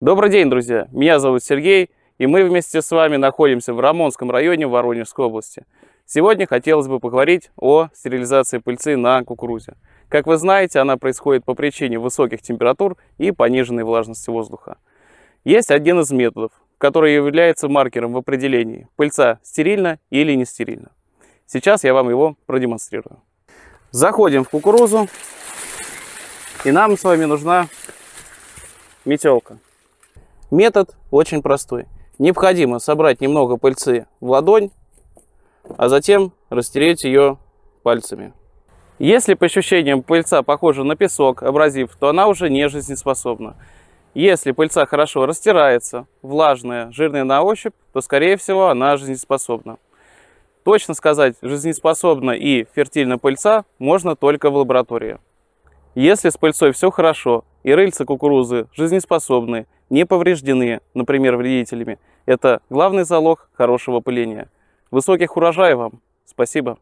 Добрый день, друзья! Меня зовут Сергей, и мы вместе с вами находимся в Рамонском районе Воронежской области. Сегодня хотелось бы поговорить о стерилизации пыльцы на кукурузе. Как вы знаете, она происходит по причине высоких температур и пониженной влажности воздуха. Есть один из методов, который является маркером в определении, пыльца стерильна или не стерильна. Сейчас я вам его продемонстрирую. Заходим в кукурузу, и нам с вами нужна метелка. Метод очень простой. Необходимо собрать немного пыльцы в ладонь, а затем растереть ее пальцами. Если по ощущениям пыльца похожа на песок, абразив, то она уже не жизнеспособна. Если пыльца хорошо растирается, влажная, жирная на ощупь, то, скорее всего, она жизнеспособна. Точно сказать, жизнеспособна и фертильна пыльца можно только в лаборатории. Если с пыльцой все хорошо, и рыльца кукурузы жизнеспособны, не повреждены, например, вредителями. Это главный залог хорошего пыления. Высоких урожаев вам! Спасибо!